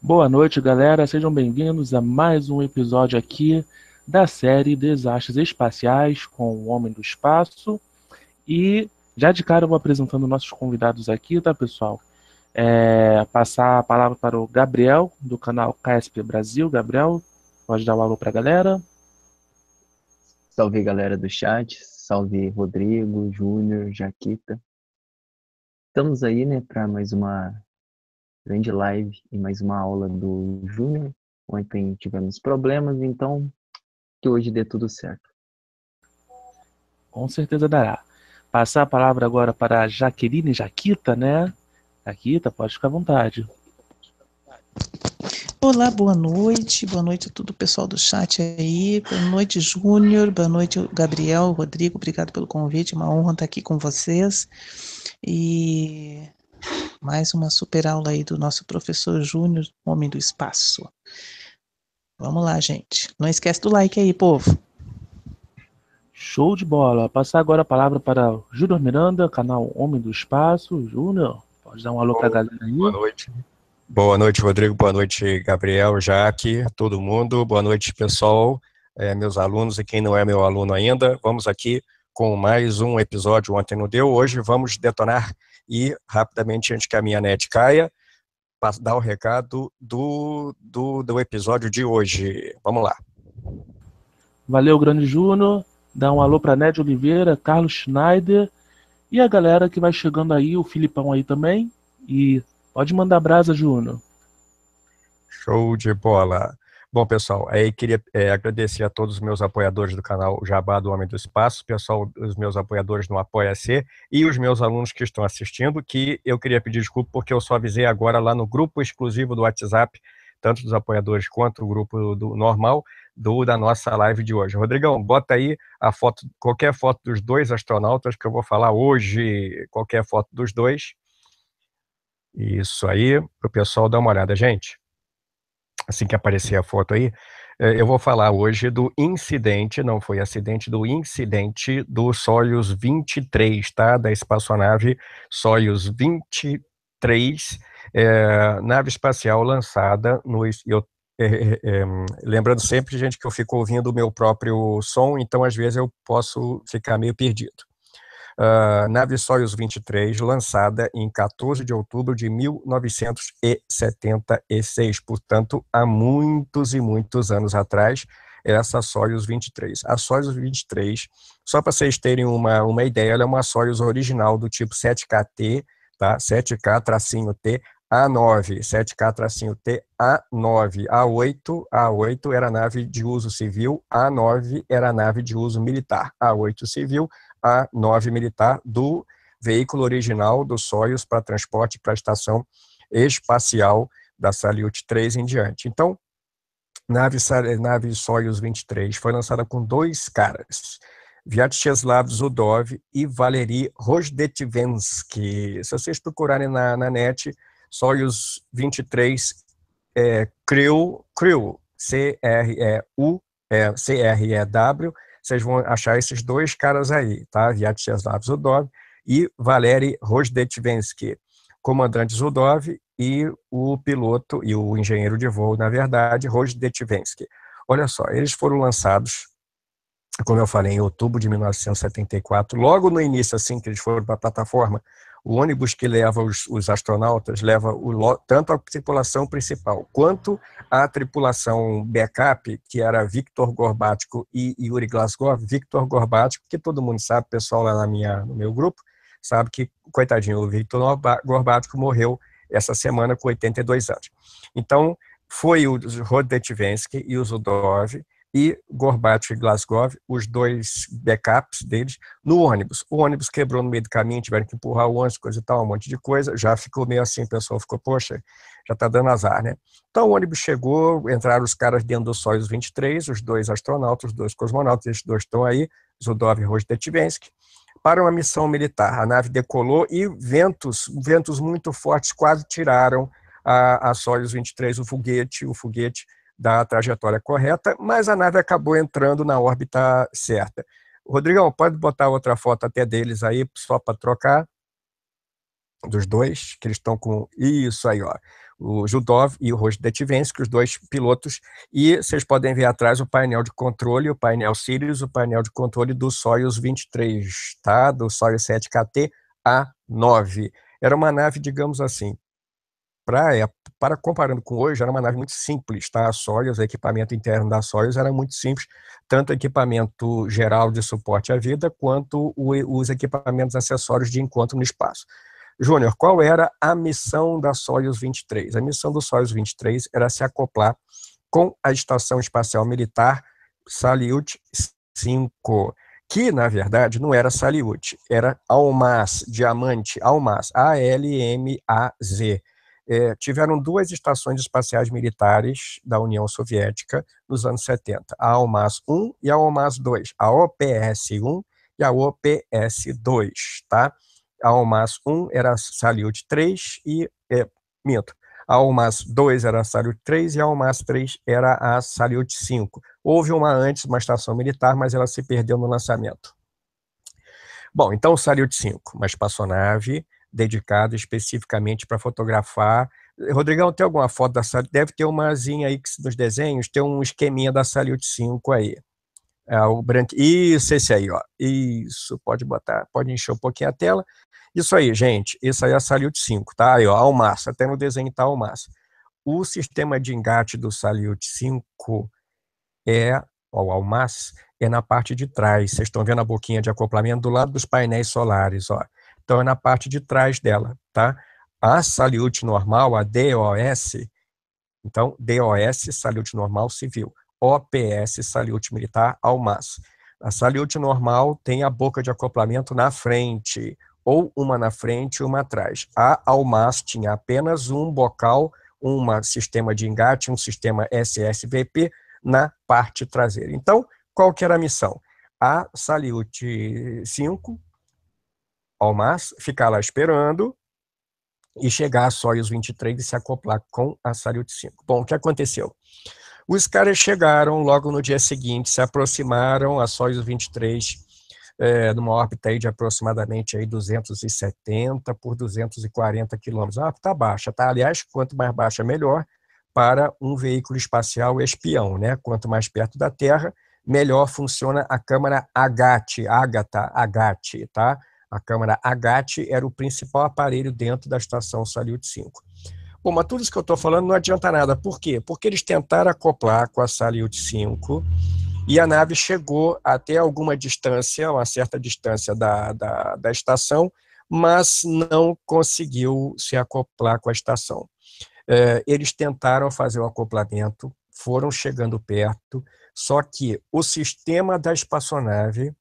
Boa noite, galera. Sejam bem-vindos a mais um episódio aqui da série Desastres Espaciais com o Homem do Espaço. E já de cara eu vou apresentando nossos convidados aqui, tá, pessoal? É, passar a palavra para o Gabriel, do canal KSP Brasil. Gabriel, pode dar o um alô para a galera. Salve, galera do chat. Salve, Rodrigo, Júnior, Jaquita. Estamos aí, né, para mais uma grande live e mais uma aula do Júnior. Ontem tivemos problemas, então que hoje dê tudo certo. Com certeza dará. Passar a palavra agora para a Jaqueline Jaquita, né? Jaquita, pode ficar à vontade. Olá, boa noite, boa noite a todo o pessoal do chat aí, boa noite Júnior, boa noite Gabriel, Rodrigo, obrigado pelo convite, uma honra estar aqui com vocês. E mais uma super aula aí do nosso professor Júnior, homem do espaço. Vamos lá, gente. Não esquece do like aí, povo. Show de bola. Passar agora a palavra para Júnior Miranda, canal Homem do Espaço. Júnior, pode dar um alô para a galera aí? Boa noite. Boa noite, Rodrigo. Boa noite, Gabriel, Jaque, todo mundo. Boa noite, pessoal, é, meus alunos e quem não é meu aluno ainda. Vamos aqui com mais um episódio. Ontem não deu, hoje vamos detonar e, rapidamente, antes que a minha net caia, dar o recado do, do, do episódio de hoje. Vamos lá. Valeu, grande Juno. Dá um alô para Ned Oliveira, Carlos Schneider e a galera que vai chegando aí, o Filipão aí também. E pode mandar brasa, Juno. Show de bola. Bom, pessoal, aí queria é, agradecer a todos os meus apoiadores do canal Jabá do Homem do Espaço, pessoal, os meus apoiadores no Apoia-C e os meus alunos que estão assistindo, que eu queria pedir desculpa porque eu só avisei agora lá no grupo exclusivo do WhatsApp, tanto dos apoiadores quanto o grupo do normal, do da nossa live de hoje. Rodrigão, bota aí a foto, qualquer foto dos dois astronautas que eu vou falar hoje, qualquer foto dos dois. Isso aí, para o pessoal dar uma olhada, gente assim que aparecer a foto aí, eh, eu vou falar hoje do incidente, não foi acidente, do incidente do Soyuz 23, tá? Da espaçonave Soyuz 23, é, eh, nave espacial lançada no. Eu, é, é, lembrando sempre, gente, que eu fico ouvindo o meu próprio som, então às vezes eu posso ficar meio perdido uh, Nave Soyuz 23, lançada em 14 de outubro de 1976, portanto, há muitos e muitos anos atrás, é essa Soyuz 23. A Soyuz 23, só para vocês terem uma, uma ideia, ela é uma Soyuz original do tipo 7KT, tá? 7K T, a9, 7K T, A9, A8, A8 era nave de uso civil, A9 era nave de uso militar, A8 civil, a 9 militar do veículo original do Soyuz para transporte para a estação espacial da Salyut 3 em diante. Então, nave, nave Soyuz 23 foi lançada com dois caras, Vyacheslav Zudov e Valery Rozdetevensky. Se vocês procurarem na, na net, Soyuz 23 é, Crew, Crew, C-R-E-U, é, C-R-E-W, vocês vão achar esses dois caras aí, tá? Vyacheslav Zudov e Valery Rosdetvensky, comandante Zudov e o piloto e o engenheiro de voo, na verdade, Rosdetvensky. Olha só, eles foram lançados, como eu falei, em outubro de 1974, logo no início, assim que eles foram para a plataforma, o ônibus que leva os, os astronautas leva o, tanto a tripulação principal quanto a tripulação backup, que era Victor Gorbático e Yuri Glasgow. Victor Gorbático, que todo mundo sabe, o pessoal lá na minha, no meu grupo, sabe que, coitadinho, o Victor Gorbático morreu essa semana com 82 anos. Então, foi o Rodetchvensky e o Zudov e Gorbachev e Glasgow, os dois backups deles, no ônibus. O ônibus quebrou no meio do caminho, tiveram que empurrar o ônibus, coisa e tal, um monte de coisa. Já ficou meio assim, o pessoal ficou, poxa, já está dando azar, né? Então o ônibus chegou, entraram os caras dentro do Soyuz 23, os dois astronautas, os dois cosmonautas, esses dois estão aí, Zudov e Rostetibensky, para uma missão militar. A nave decolou e ventos, ventos muito fortes quase tiraram a, a Soyuz 23, o foguete, o foguete da trajetória correta, mas a nave acabou entrando na órbita certa. Rodrigão, pode botar outra foto até deles aí, só para trocar, dos dois, que eles estão com isso aí, ó, o Judov e o Rosdettivensky, os dois pilotos, e vocês podem ver atrás o painel de controle, o painel Sirius, o painel de controle do Soyuz 23, tá? Do Soyuz 7KT A9. Era uma nave, digamos assim, para comparando com hoje, era uma nave muito simples, tá? A Soyuz, o equipamento interno da Soyuz era muito simples, tanto o equipamento geral de suporte à vida, quanto o, os equipamentos acessórios de encontro no espaço. Júnior, qual era a missão da Soyuz 23? A missão do Soyuz 23 era se acoplar com a Estação Espacial Militar Salyut 5, que na verdade não era Salyut, era Almaz, diamante, Almaz, A-L-M-A-Z é, tiveram duas estações espaciais militares da União Soviética nos anos 70, a Almaz-1 e a Almaz-2, a OPS-1 e a OPS-2, tá? A Almaz-1 era a Salyut 3 e, é, minto, a Almaz 2 era a Salyut 3 e a Almaz 3 era a Salyut 5. Houve uma antes, uma estação militar, mas ela se perdeu no lançamento. Bom, então o Salyut 5, uma espaçonave dedicado especificamente para fotografar. Rodrigão, tem alguma foto da Salyut? Deve ter umazinha aí que, nos desenhos, tem um esqueminha da saliut 5 aí. É, o branco. Isso, esse aí, ó. Isso, pode botar, pode encher um pouquinho a tela. Isso aí, gente. Isso aí é a Salyut 5, tá? Aí, ó, Almaça, até no desenho tá Almaça. O sistema de engate do saliut 5 é, ó, o Almaça, é na parte de trás. Vocês estão vendo a boquinha de acoplamento do lado dos painéis solares, ó. Então, é na parte de trás dela, tá? A saliute normal, a DOS, então, DOS, saliute normal civil. OPS, saliute militar, ALMAS. A saliute normal tem a boca de acoplamento na frente, ou uma na frente e uma atrás. A ALMAS tinha apenas um bocal, um sistema de engate, um sistema SSVP na parte traseira. Então, qual que era a missão? A Saliute 5 ao mar, ficar lá esperando e chegar a Soyuz 23 e se acoplar com a Salyut 5. Bom, o que aconteceu? Os caras chegaram logo no dia seguinte, se aproximaram a Soyuz 23 é, numa órbita aí de aproximadamente aí 270 por 240 quilômetros. Ah, tá baixa, tá? Aliás, quanto mais baixa, melhor para um veículo espacial espião, né? Quanto mais perto da Terra, melhor funciona a câmera Agate, Agatha, Agate, tá? A câmera Agate era o principal aparelho dentro da estação Salyut 5. Bom, mas tudo isso que eu estou falando não adianta nada. Por quê? Porque eles tentaram acoplar com a Salyut 5 e a nave chegou até alguma distância, uma certa distância da, da, da estação, mas não conseguiu se acoplar com a estação. É, eles tentaram fazer o acoplamento, foram chegando perto, só que o sistema da espaçonave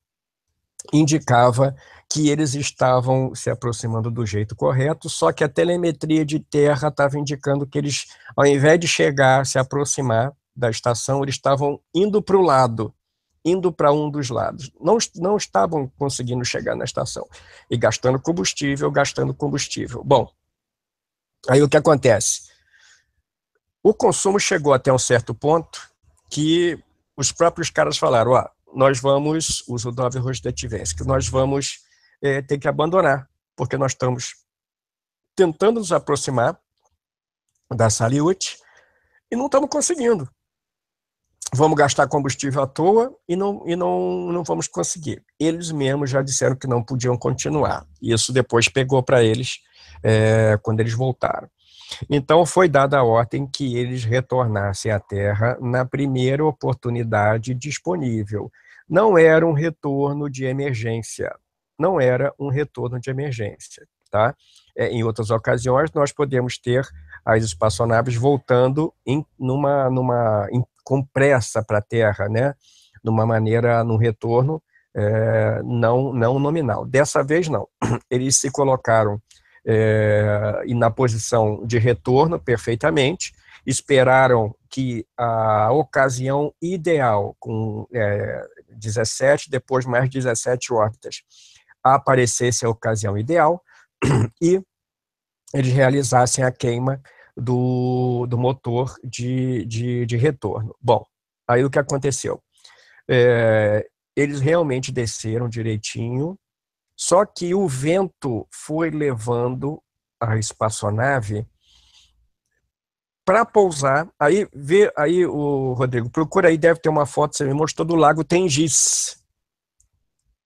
indicava que eles estavam se aproximando do jeito correto, só que a telemetria de terra estava indicando que eles, ao invés de chegar, se aproximar da estação, eles estavam indo para o lado, indo para um dos lados. Não, não estavam conseguindo chegar na estação e gastando combustível, gastando combustível. Bom, aí o que acontece? O consumo chegou até um certo ponto que os próprios caras falaram: ó, nós vamos, os Rudolf que nós vamos é, ter que abandonar, porque nós estamos tentando nos aproximar da Saliut e não estamos conseguindo. Vamos gastar combustível à toa e não, e não, não vamos conseguir. Eles mesmos já disseram que não podiam continuar. Isso depois pegou para eles é, quando eles voltaram. Então foi dada a ordem que eles retornassem à Terra na primeira oportunidade disponível não era um retorno de emergência. Não era um retorno de emergência. Tá? É, em outras ocasiões, nós podemos ter as espaçonaves voltando em, numa, numa em, com pressa para a Terra, né? numa maneira, num retorno é, não, não nominal. Dessa vez, não. Eles se colocaram é, na posição de retorno perfeitamente, esperaram que a ocasião ideal, com é, 17, depois mais 17 órbitas, aparecesse a ocasião ideal e eles realizassem a queima do, do motor de, de, de retorno. Bom, aí o que aconteceu? É, eles realmente desceram direitinho, só que o vento foi levando a espaçonave para pousar, aí vê aí o Rodrigo, procura aí, deve ter uma foto, você me mostrou do Lago Tengis.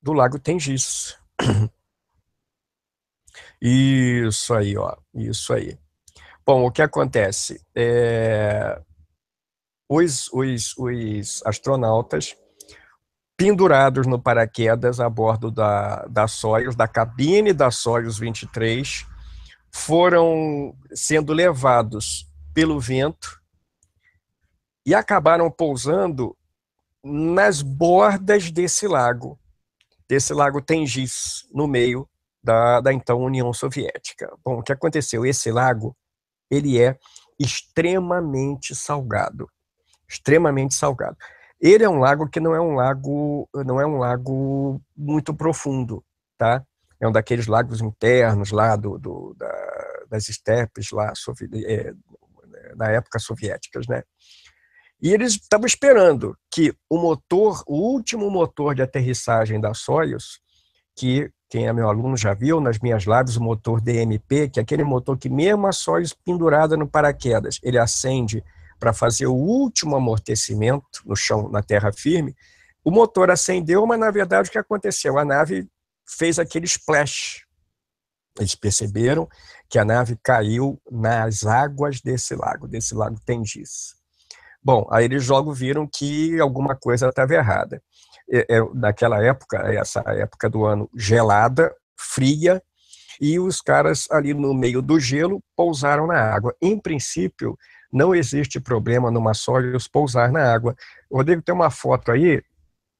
Do Lago Tengis. Isso aí, ó. Isso aí. Bom, o que acontece? É, os, os, os astronautas pendurados no paraquedas a bordo da, da Soyuz, da cabine da Soyuz 23, foram sendo levados pelo vento e acabaram pousando nas bordas desse lago, desse lago Tengiz, no meio da, da então União Soviética. Bom, o que aconteceu? Esse lago, ele é extremamente salgado, extremamente salgado. Ele é um lago que não é um lago, não é um lago muito profundo, tá? É um daqueles lagos internos lá do, do da, das estepes lá é, na época soviéticas, né? E eles estavam esperando que o motor, o último motor de aterrissagem da Soyuz, que quem é meu aluno já viu nas minhas lives o motor DMP, que é aquele motor que mesmo a Soyuz pendurada no paraquedas, ele acende para fazer o último amortecimento no chão, na terra firme. O motor acendeu, mas na verdade o que aconteceu? A nave fez aquele splash, eles perceberam que a nave caiu nas águas desse lago, desse lago Tendiz. Bom, aí eles logo viram que alguma coisa estava errada. É, é, naquela época, é essa época do ano gelada, fria, e os caras ali no meio do gelo pousaram na água. Em princípio, não existe problema numa Soyuz pousar na água. Rodrigo, tem uma foto aí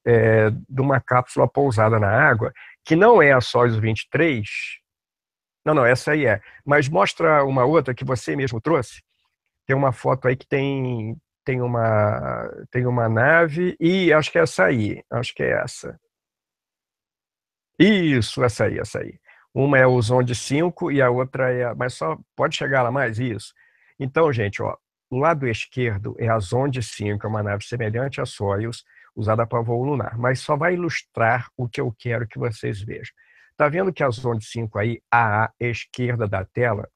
é, de uma cápsula pousada na água, que não é a Soyuz 23, não, não, essa aí é. Mas mostra uma outra que você mesmo trouxe. Tem uma foto aí que tem tem uma tem uma nave e acho que é essa aí, acho que é essa. Isso, essa aí, essa aí. Uma é o Zonde 5 e a outra é, mas só pode chegar lá mais isso. Então, gente, ó, o lado esquerdo é a Zonde 5, é uma nave semelhante à Soyuz, usada para voo lunar, mas só vai ilustrar o que eu quero que vocês vejam. Está vendo que a Zone 5 aí, à esquerda da tela,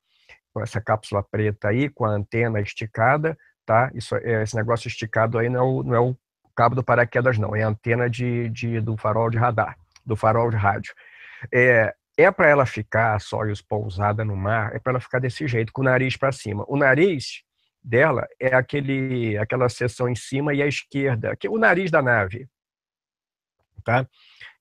com essa cápsula preta aí, com a antena esticada, tá? Isso, é, esse negócio esticado aí não é o, não é o cabo do paraquedas, não. É a antena de, de, do farol de radar, do farol de rádio. É, é para ela ficar, e pousada no mar, é para ela ficar desse jeito, com o nariz para cima. O nariz dela é aquele, aquela seção em cima e à esquerda, que o nariz da nave, tá?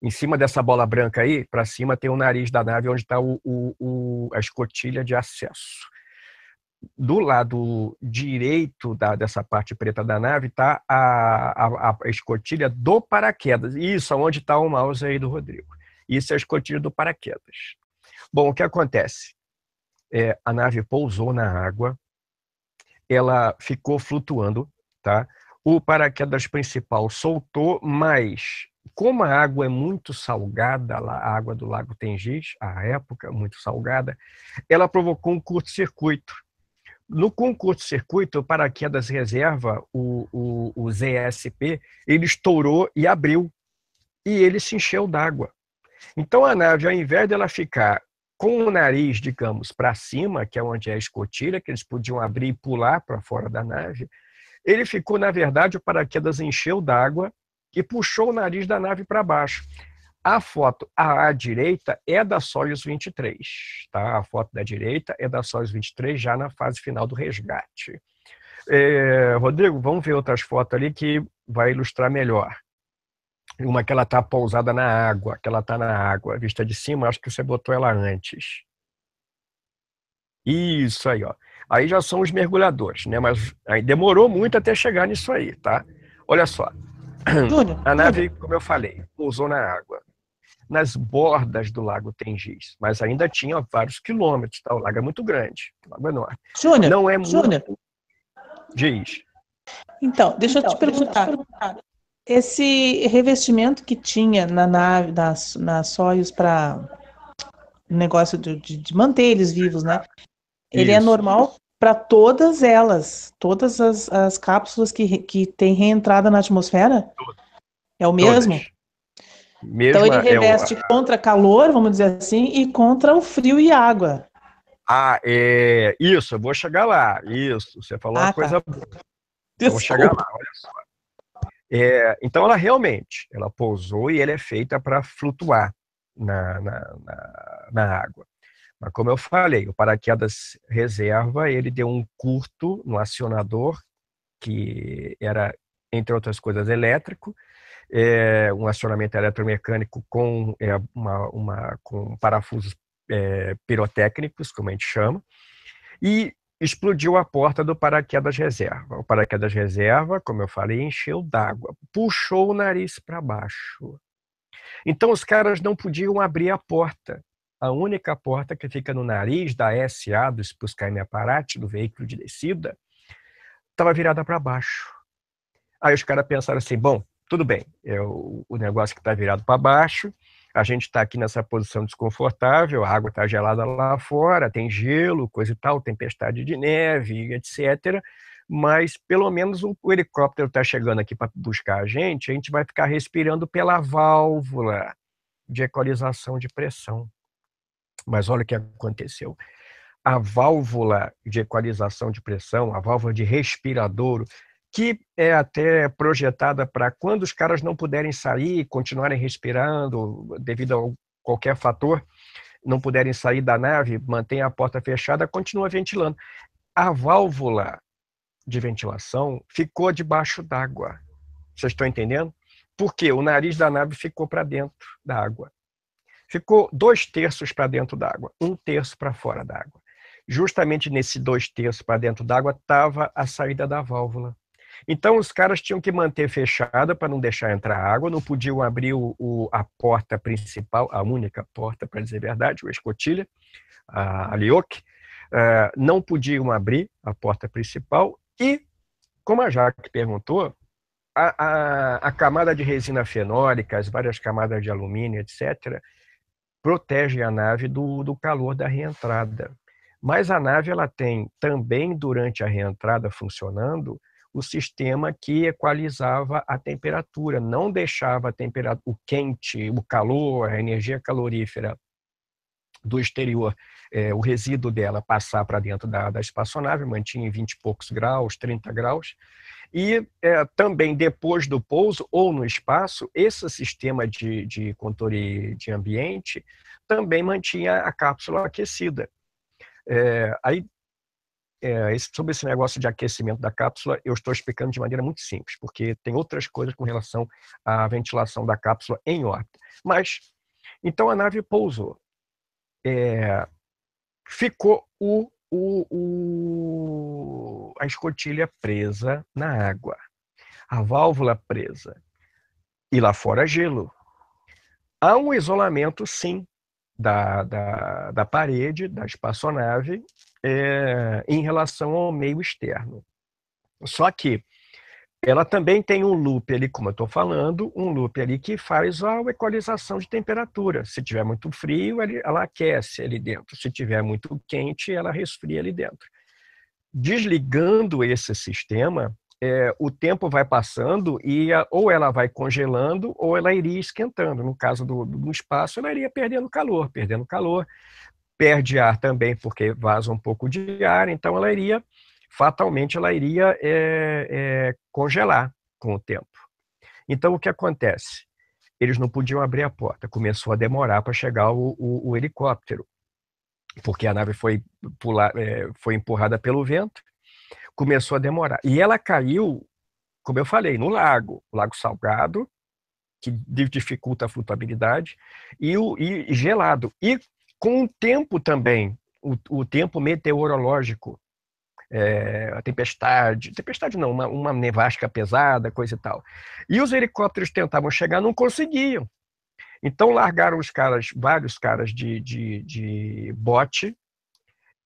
em cima dessa bola branca aí, para cima tem o nariz da nave onde está o, o, o, a escotilha de acesso. Do lado direito da, dessa parte preta da nave está a, a, a, escotilha do paraquedas. Isso, onde está o mouse aí do Rodrigo. Isso é a escotilha do paraquedas. Bom, o que acontece? É, a nave pousou na água, ela ficou flutuando, tá? O paraquedas principal soltou, mas como a água é muito salgada, a água do lago Tengiz, à época, muito salgada, ela provocou um curto-circuito. No curto-circuito, o paraquedas reserva, o, o, o ZSP, ele estourou e abriu, e ele se encheu d'água. Então a nave, ao invés dela ficar com o nariz, digamos, para cima, que é onde é a escotilha, que eles podiam abrir e pular para fora da nave, ele ficou, na verdade, o paraquedas encheu d'água que puxou o nariz da nave para baixo. A foto à, direita é da Soyuz 23, tá? A foto da direita é da Soyuz 23 já na fase final do resgate. É, Rodrigo, vamos ver outras fotos ali que vai ilustrar melhor. Uma que ela está pousada na água, que ela está na água, vista de cima, acho que você botou ela antes. Isso aí, ó. Aí já são os mergulhadores, né? Mas aí demorou muito até chegar nisso aí, tá? Olha só, Júnior, a nave, Júnior. como eu falei, pousou na água. Nas bordas do lago tem giz, mas ainda tinha vários quilômetros. Tá? O lago é muito grande, o lago é enorme. Júnior, não é Júnior. muito giz. Então, deixa então, eu te perguntar. Eu Esse revestimento que tinha na nave, na, na Soyuz, para negócio de, de, manter eles vivos, né? Ele é Isso. é normal para todas elas, todas as, as cápsulas que, que têm reentrada na atmosfera? É o mesmo? então ele é reveste é uma... contra calor, vamos dizer assim, e contra o frio e água. Ah, é isso, eu vou chegar lá. Isso, você falou ah, uma tá. coisa boa. Eu vou chegar lá, olha só. É, então ela realmente, ela pousou e ela é feita para flutuar na, na, na, na água. Mas como eu falei, o paraquedas reserva, ele deu um curto no acionador, que era, entre outras coisas, elétrico, é, um acionamento eletromecânico com, é, uma, uma, com parafusos é, pirotécnicos, como a gente chama, e explodiu a porta do paraquedas reserva. O paraquedas reserva, como eu falei, encheu d'água, puxou o nariz para baixo. Então os caras não podiam abrir a porta a única porta que fica no nariz da SA, do Spuscaime Aparate, do veículo de descida, estava virada para baixo. Aí os caras pensaram assim, bom, tudo bem, é o, o negócio que está virado para baixo, a gente está aqui nessa posição desconfortável, a água está gelada lá fora, tem gelo, coisa e tal, tempestade de neve, etc. Mas pelo menos o, o helicóptero está chegando aqui para buscar a gente, a gente vai ficar respirando pela válvula de equalização de pressão. Mas olha o que aconteceu. A válvula de equalização de pressão, a válvula de respirador, que é até projetada para quando os caras não puderem sair, continuarem respirando devido a qualquer fator, não puderem sair da nave, mantém a porta fechada, continua ventilando. A válvula de ventilação ficou debaixo d'água. Vocês estão entendendo? Porque o nariz da nave ficou para dentro da água ficou dois terços para dentro d'água, um terço para fora d'água. Justamente nesse dois terços para dentro d'água estava a saída da válvula. Então os caras tinham que manter fechada para não deixar entrar água, não podiam abrir o, o, a porta principal, a única porta, para dizer a verdade, o escotilha, a, a lioque, uh, é, não podiam abrir a porta principal e, como a Jaque perguntou, a, a, a camada de resina fenólica, as várias camadas de alumínio, etc., protege a nave do, do calor da reentrada. Mas a nave ela tem também durante a reentrada funcionando o sistema que equalizava a temperatura, não deixava a temperatura, o quente, o calor, a energia calorífera do exterior, é, o resíduo dela passar para dentro da, da espaçonave, mantinha em 20 e poucos graus, 30 graus, e é, também depois do pouso ou no espaço, esse sistema de, de controle de ambiente também mantinha a cápsula aquecida. É, aí, é, sobre esse negócio de aquecimento da cápsula, eu estou explicando de maneira muito simples, porque tem outras coisas com relação à ventilação da cápsula em órbita. Mas, então a nave pousou. É, ficou o o, o, a escotilha presa na água, a válvula presa e lá fora gelo. Há um isolamento, sim, da, da, da parede, da espaçonave, é, em relação ao meio externo. Só que ela também tem um loop ali, como eu estou falando, um loop ali que faz a equalização de temperatura. Se tiver muito frio, ela aquece ali dentro. Se tiver muito quente, ela resfria ali dentro. Desligando esse sistema, é, o tempo vai passando e a, ou ela vai congelando ou ela iria esquentando. No caso do, do espaço, ela iria perdendo calor, perdendo calor, perde ar também porque vaza um pouco de ar, então ela iria fatalmente ela iria é, é, congelar com o tempo. Então, o que acontece? Eles não podiam abrir a porta, começou a demorar para chegar o, o, o, helicóptero, porque a nave foi, pular, é, eh, foi empurrada pelo vento, começou a demorar. E ela caiu, como eu falei, no lago, o Lago Salgado, que dificulta a flutuabilidade, e, o, e gelado. E com o tempo também, o, o tempo meteorológico é, a tempestade, tempestade não, uma, uma nevasca pesada, coisa e tal. E os helicópteros tentavam chegar, não conseguiam. Então largaram os caras, vários caras de, de, de bote,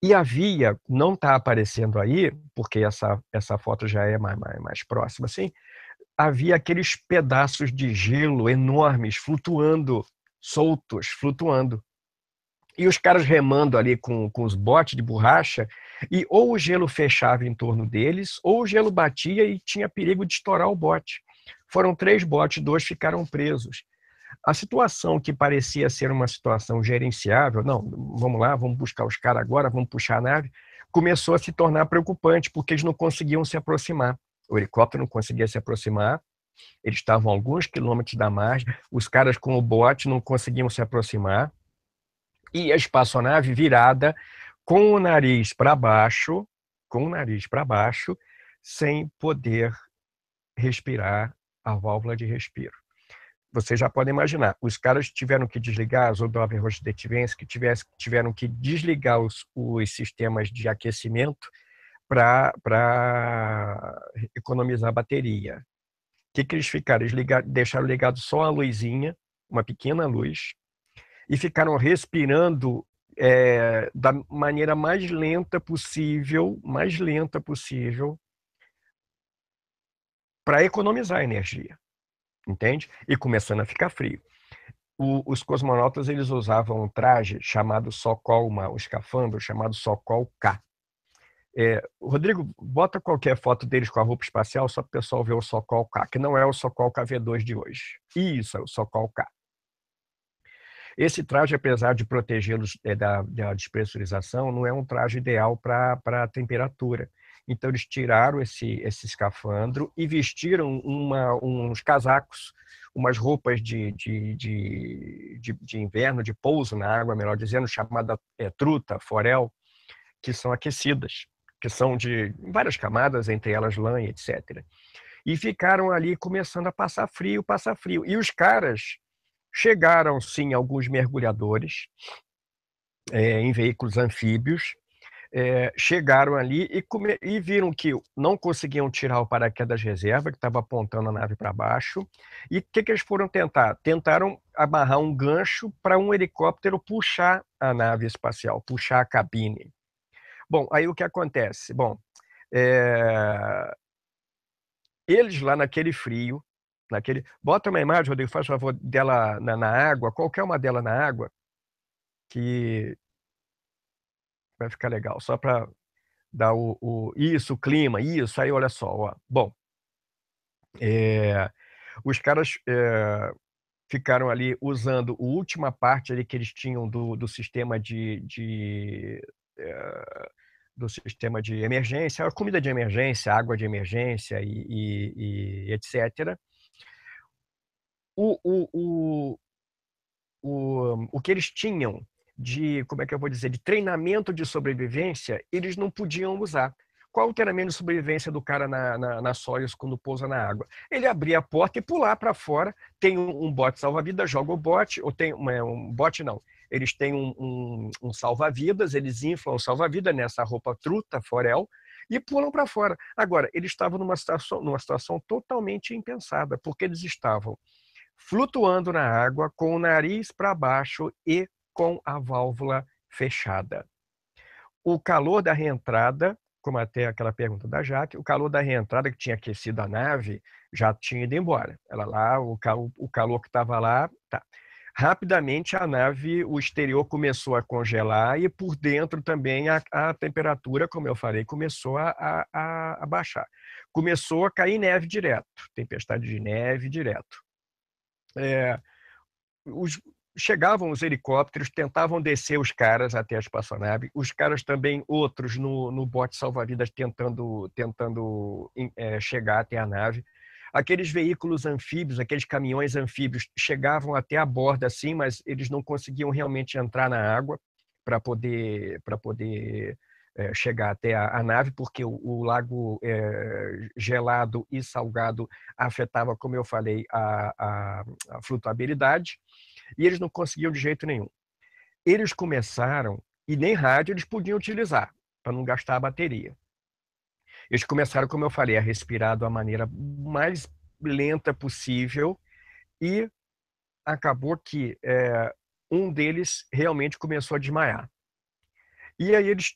e havia, não está aparecendo aí, porque essa, essa foto já é mais, mais, mais próxima, assim, havia aqueles pedaços de gelo enormes flutuando, soltos, flutuando. E os caras remando ali com, com os botes de borracha, e ou o gelo fechava em torno deles, ou o gelo batia e tinha perigo de estourar o bote. Foram três botes, dois ficaram presos. A situação que parecia ser uma situação gerenciável, não, vamos lá, vamos buscar os caras agora, vamos puxar a nave, começou a se tornar preocupante, porque eles não conseguiam se aproximar. O helicóptero não conseguia se aproximar, eles estavam a alguns quilômetros da margem, os caras com o bote não conseguiam se aproximar, e a espaçonave virada com o nariz para baixo, com o nariz para baixo, sem poder respirar a válvula de respiro. Você já pode imaginar, os caras tiveram que desligar, os Odovin Rostetivense, que tiveram que desligar os, os sistemas de aquecimento para economizar bateria. O que, que eles ficaram? Eles deixaram ligado só a luzinha, uma pequena luz, e ficaram respirando é, da maneira mais lenta possível, mais lenta possível, para economizar energia, entende? E começando a ficar frio. O, os cosmonautas eles usavam um traje chamado Sokol, uma, um escafandro chamado Sokol K. É, Rodrigo, bota qualquer foto deles com a roupa espacial só para o pessoal ver o Sokol K, que não é o Sokol KV2 de hoje. Isso é o Sokol K. Esse traje, apesar de protegê-los eh, da, da despressurização, não é um traje ideal para a temperatura. Então, eles tiraram esse, esse escafandro e vestiram uma, uns casacos, umas roupas de, de, de, de, de inverno, de pouso na água, melhor dizendo, chamada é, truta, forel, que são aquecidas, que são de várias camadas, entre elas lã, e etc. E ficaram ali começando a passar frio, passar frio. E os caras Chegaram, sim, alguns mergulhadores é, em veículos anfíbios, é, chegaram ali e, come, e, viram que não conseguiam tirar o paraquedas reserva, que estava apontando a nave para baixo. E o que, que, eles foram tentar? Tentaram amarrar um gancho para um helicóptero puxar a nave espacial, puxar a cabine. Bom, aí o que acontece? Bom, é, eles lá naquele frio, naquele. Bota uma imagem, Rodrigo, faz favor dela na, na água, qualquer uma dela na água, que vai ficar legal, só para dar o, o, isso, o clima, isso, aí olha só, ó. Bom, é, os caras é, ficaram ali usando a última parte ali que eles tinham do, do sistema de, de é, do sistema de emergência, comida de emergência, água de emergência e, e, e etc o, o, o, o, o que eles tinham de, como é que eu vou dizer, de treinamento de sobrevivência, eles não podiam usar. Qual o treinamento de sobrevivência do cara na, na, na Soyuz quando pousa na água? Ele abrir a porta e pular para fora. Tem um, um bote salva vidas joga o bote, ou tem é um, um bote não. Eles têm um, um, um salva-vidas, eles inflam o salva vidas nessa roupa truta, forel, e pulam para fora. Agora, eles estavam numa situação, numa situação totalmente impensada, porque eles estavam flutuando na água com o nariz para baixo e com a válvula fechada. O calor da reentrada, como até aquela pergunta da Jaque, o calor da reentrada que tinha aquecido a nave já tinha ido embora. Ela lá, o, cal o calor que estava lá, tá. Rapidamente a nave, o exterior começou a congelar e por dentro também a, a temperatura, como eu falei, começou a, a, a baixar. Começou a cair neve direto, tempestade de neve direto é, os, chegavam os helicópteros, tentavam descer os caras até a espaçonave, os caras também, outros no, no bote salva-vidas tentando, tentando é, chegar até a nave. Aqueles veículos anfíbios, aqueles caminhões anfíbios chegavam até a borda assim, mas eles não conseguiam realmente entrar na água para poder, poder é, chegar até a, a, nave, porque o, o lago é, gelado e salgado afetava, como eu falei, a, a, a flutuabilidade, e eles não conseguiam de jeito nenhum. Eles começaram, e nem rádio eles podiam utilizar, para não gastar a bateria. Eles começaram, como eu falei, a respirar da maneira mais lenta possível, e acabou que é, um deles realmente começou a desmaiar. E aí eles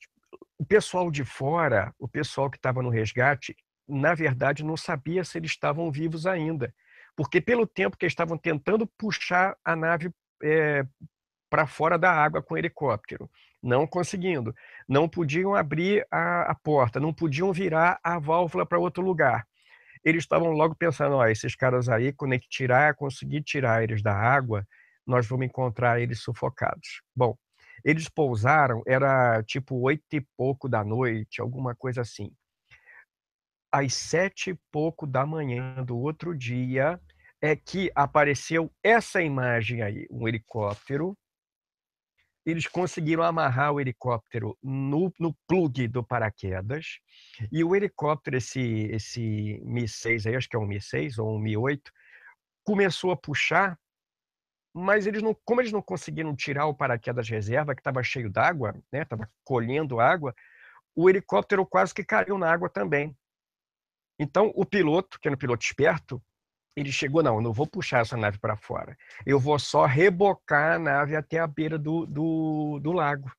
o pessoal de fora, o pessoal que estava no resgate, na verdade não sabia se eles estavam vivos ainda, porque pelo tempo que eles estavam tentando puxar a nave é, eh, para fora da água com helicóptero, não conseguindo, não podiam abrir a, a porta, não podiam virar a válvula para outro lugar. Eles estavam logo pensando, ó, esses caras aí, quando é que tirar, conseguir tirar eles da água, nós vamos encontrar eles sufocados. Bom, eles pousaram, era tipo oito e pouco da noite, alguma coisa assim. Às sete e pouco da manhã do outro dia é que apareceu essa imagem aí, um helicóptero. Eles conseguiram amarrar o helicóptero no, no plug do paraquedas. E o helicóptero, esse, esse Mi-6 aí, acho que é um Mi-6 ou um Mi-8, começou a puxar mas eles não, como eles não conseguiram tirar o paraquedas reserva, que estava cheio d'água, né, estava colhendo água, o helicóptero quase que caiu na água também. Então, o piloto, que era um piloto esperto, ele chegou, não, eu não vou puxar essa nave para fora, eu vou só rebocar a nave até a beira do, do, do lago.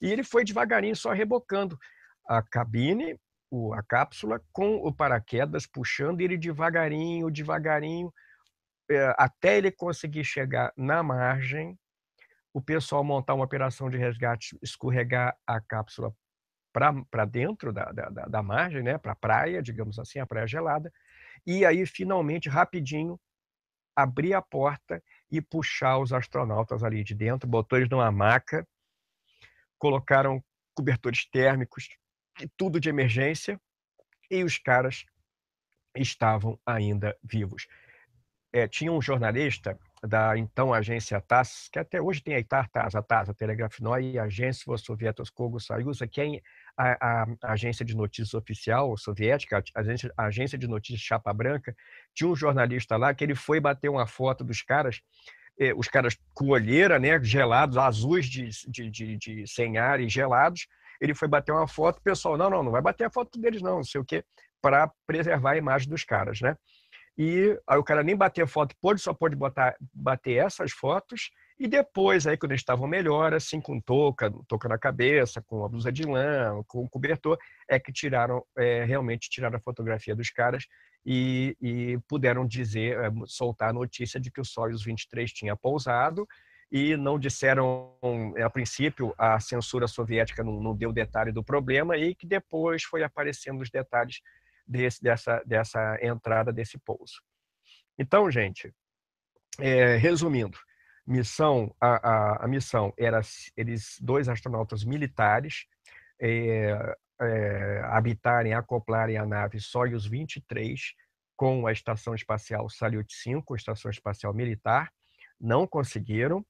E ele foi devagarinho, só rebocando a cabine, o, a cápsula, com o paraquedas puxando, ele devagarinho, devagarinho, eh, até ele conseguir chegar na margem, o pessoal montar uma operação de resgate, escorregar a cápsula para dentro da, da, da, margem, né? para a praia, digamos assim, a praia gelada, e aí finalmente, rapidinho, abrir a porta e puxar os astronautas ali de dentro, botou eles numa maca, colocaram cobertores térmicos, tudo de emergência, e os caras estavam ainda vivos é, tinha um jornalista da então agência TASS, que até hoje tem a ITAR, TASS, a TASS, a Telegrafnoi, a Agência Sayusa, que é a, a, a, agência de notícias oficial soviética, a agência, a agência de notícias Chapa Branca, tinha um jornalista lá que ele foi bater uma foto dos caras, eh, os caras com olheira, né, gelados, azuis de, de, de, de sem ar e gelados, ele foi bater uma foto, o pessoal, não, não, não vai bater a foto deles não, não sei o quê, para preservar a imagem dos caras, né? E aí o cara nem bater foto pôde, só pôde botar, bater essas fotos. E depois, aí, quando eles estavam melhor, assim, com touca, touca na cabeça, com a blusa de lã, com o cobertor, é que tiraram, é, realmente tiraram a fotografia dos caras e, e puderam dizer, é, soltar a notícia de que o Soyuz 23 tinha pousado e não disseram, a princípio, a censura soviética não, não deu detalhe do problema e que depois foi aparecendo os detalhes desse, dessa, dessa entrada, desse pouso. Então, gente, é, resumindo, missão a, a, a, missão era eles dois astronautas militares é, é, habitarem, acoplarem a nave Soyuz 23 com a estação espacial Salyut 5, estação espacial militar, não conseguiram,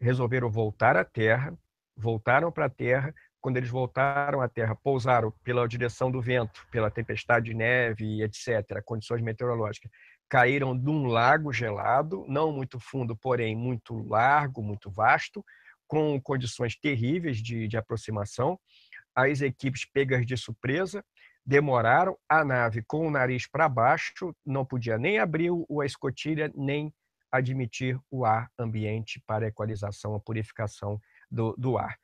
resolveram voltar à Terra, voltaram para a Terra, quando eles voltaram à Terra, pousaram pela direção do vento, pela tempestade de neve, etc., condições meteorológicas, caíram de um lago gelado, não muito fundo, porém muito largo, muito vasto, com condições terríveis de, de aproximação. As equipes pegas de surpresa demoraram, a nave com o nariz para baixo não podia nem abrir a escotilha, nem admitir o ar ambiente para a equalização, a purificação do, do ar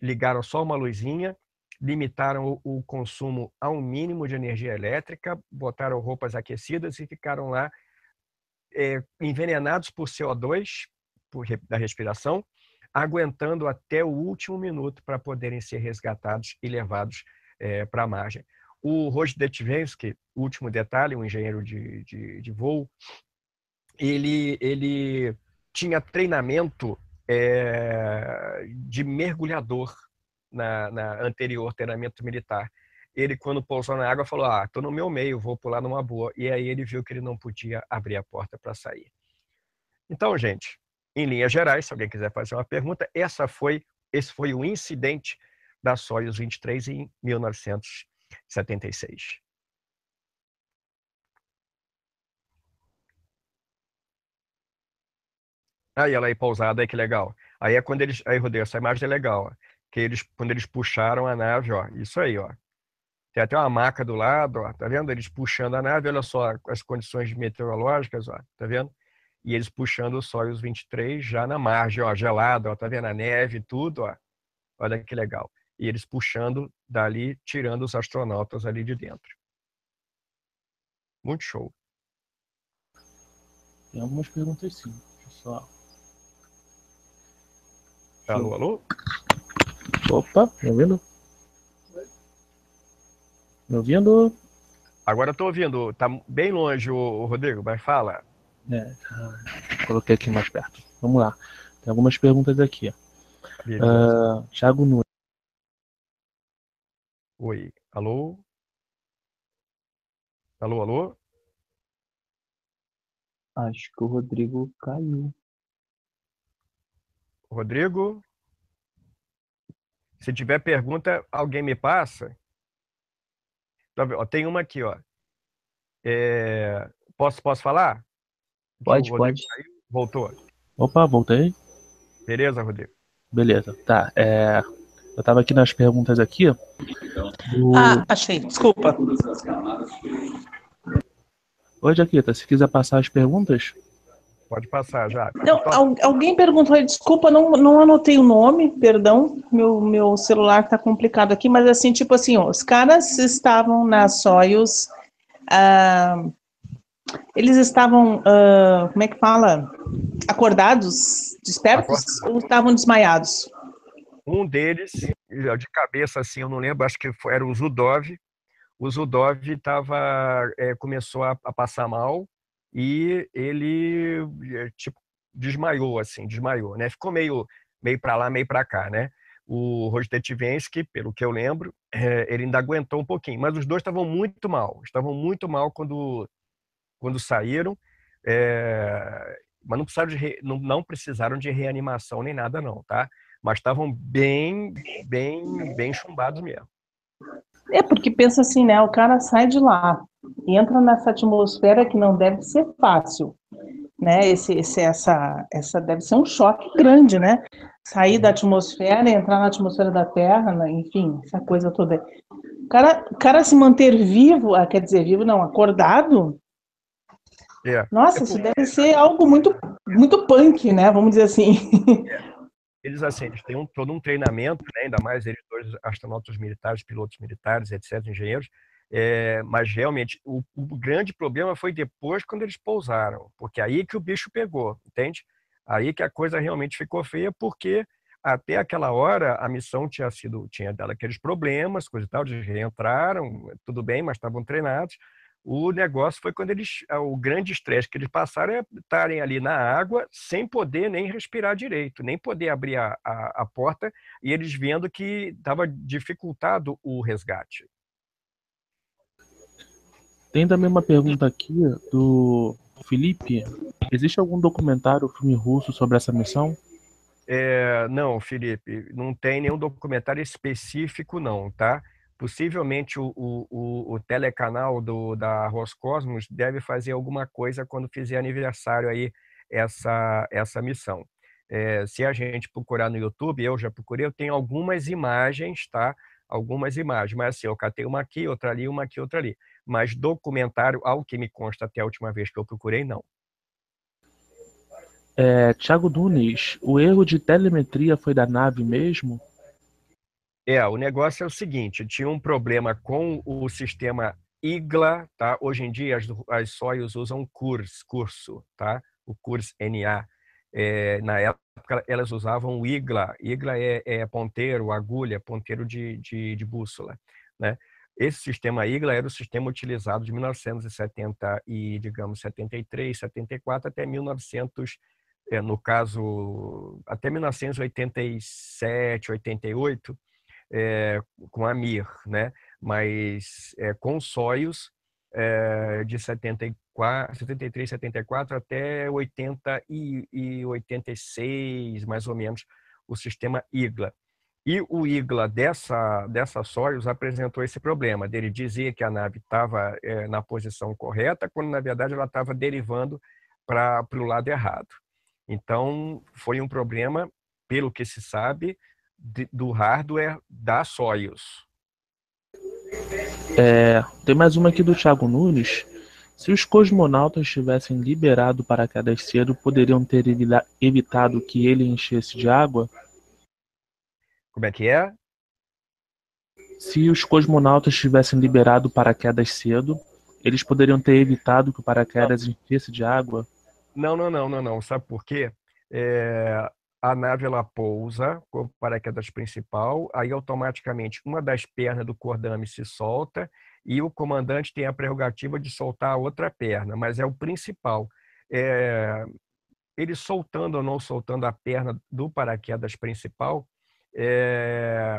ligaram só uma luzinha, limitaram o, o consumo a um mínimo de energia elétrica, botaram roupas aquecidas e ficaram lá é, envenenados por CO2 por, da respiração, aguentando até o último minuto para poderem ser resgatados e levados é, para a margem. O Rojdetchvensky, último detalhe, um engenheiro de, de, de voo, ele, ele tinha treinamento é, de mergulhador na, na, anterior treinamento militar. Ele, quando pousou na água, falou: Ah, tô no meu meio, vou pular numa boa. E aí ele viu que ele não podia abrir a porta para sair. Então, gente, em linhas gerais, se alguém quiser fazer uma pergunta, essa foi esse foi o incidente da Soyuz 23 em 1976. Aí ela aí pousada, aí que legal. Aí é quando eles. Aí, Rodrigo, essa imagem é legal. Ó, que eles, quando eles puxaram a nave, ó. Isso aí, ó. Tem até uma maca do lado, ó. Tá vendo? Eles puxando a nave, olha só as condições meteorológicas, ó. Tá vendo? E eles puxando o Soyuz 23 já na margem, ó. Gelado, ó. Tá vendo? A neve, tudo, ó. Olha que legal. E eles puxando dali, tirando os astronautas ali de dentro. Muito show. Tem algumas perguntas sim. Deixa eu só Alô, alô? Opa, me ouvindo? Me ouvindo? Agora estou ouvindo. Tá bem longe o Rodrigo, mas fala. É, tá. coloquei aqui mais perto. Vamos lá. Tem algumas perguntas aqui. Uh, Thiago Nunes. Oi, alô? Alô, alô? Acho que o Rodrigo caiu. Rodrigo? Se tiver pergunta, alguém me passa? Tá tem uma aqui, ó. É... Posso, posso falar? Então, pode, pode. Saiu, voltou. Opa, voltei. Beleza, Rodrigo? Beleza, tá. É... Eu estava aqui nas perguntas aqui. Do... Ah, achei, desculpa. Oi, Jaquita, se quiser passar as perguntas. Pode passar já. Não, alguém perguntou, desculpa, não, não anotei o nome, perdão, meu, meu celular está complicado aqui, mas assim, tipo assim, ó, os caras estavam na Soyuz, ah, eles estavam, ah, como é que fala, acordados, despertos, ou estavam desmaiados? Um deles, de cabeça assim, eu não lembro, acho que era o Zudov, o Zudov tava, é, começou a, a passar mal, e ele, eh, tipo, desmaiou, assim, desmaiou, né? Ficou meio, meio para lá, meio para cá, né? O Rostetivensky, pelo que eu lembro, eh, ele ainda aguentou um pouquinho, mas os dois estavam muito mal, estavam muito mal quando, quando saíram, é... mas não precisaram, de re... não, não precisaram de reanimação nem nada não, tá? Mas estavam bem, bem, bem chumbados mesmo. É porque pensa assim, né? O cara sai de lá, entra nessa atmosfera que não deve ser fácil, né? Esse, esse, essa, essa deve ser um choque grande, né? Sair da atmosfera, entrar na atmosfera da Terra, né? enfim, essa coisa toda. O cara, o cara se manter vivo, ah, quer dizer, vivo não, acordado. É. Nossa, isso deve ser algo muito, muito punk, né? Vamos dizer assim. É. eles assim, eles têm um, todo um treinamento, né, ainda mais eles dois astronautas militares, pilotos militares, etc, engenheiros, é, mas realmente, o, o, grande problema foi depois quando eles pousaram, porque aí que o bicho pegou, entende? Aí que a coisa realmente ficou feia, porque até aquela hora a missão tinha sido tinha dado aqueles problemas, coisa e tal, eles reentraram, tudo bem, mas estavam treinados. O negócio foi quando eles, ah, o grande estresse que eles passaram é estarem ali na água sem poder nem respirar direito, nem poder abrir a, a, a porta, e eles vendo que estava dificultado o resgate. Tem também uma pergunta aqui do Felipe. Existe algum documentário, filme russo sobre essa missão? É, não, Felipe, não tem nenhum documentário específico, não, tá? Possivelmente o, o, o telecanal do, da Roscosmos deve fazer alguma coisa quando fizer aniversário aí essa, essa missão. É, se a gente procurar no YouTube, eu já procurei, eu tenho algumas imagens, tá? Algumas imagens, mas assim, eu catei uma aqui, outra ali, uma aqui, outra ali mas documentário, ao que me consta até a última vez que eu procurei, não. É, Tiago Nunes, o erro de telemetria foi da nave mesmo? É, o negócio é o seguinte: tinha um problema com o sistema IGLA, tá? Hoje em dia as, as Soyuz usam CURS, curso, tá? O CURS NA. É, na época elas usavam o IGLA. IGLA é, é ponteiro, agulha, ponteiro de, de, de bússola, né? Esse sistema IGLA era o sistema utilizado de 1970 e, digamos, 73, 74 até 1900, eh, no caso, até 1987, 88, é, com a Mir, né? mas é, com Soyuz é, de 74, 73, 74 até 80 e, e 86, mais ou menos, o sistema IGLA. E o IGLA dessa, dessa Soyuz apresentou esse problema. Ele dizia que a nave estava é, na posição correta, quando na verdade ela estava derivando para o lado errado. Então, foi um problema, pelo que se sabe, de, do hardware da Soyuz. É, tem mais uma aqui do Thiago Nunes. Se os cosmonautas tivessem liberado para paraquedas cedo, poderiam ter evitado que ele enchesse de água? Como é que é? Se os cosmonautas tivessem liberado o paraquedas cedo, eles poderiam ter evitado que o paraquedas enchesse de água? Não, não, não, não, não. Sabe por quê? É, a nave ela pousa com o paraquedas principal, aí automaticamente uma das pernas do cordame se solta e o comandante tem a prerrogativa de soltar a outra perna, mas é o principal. É, ele soltando ou não soltando a perna do paraquedas principal, é,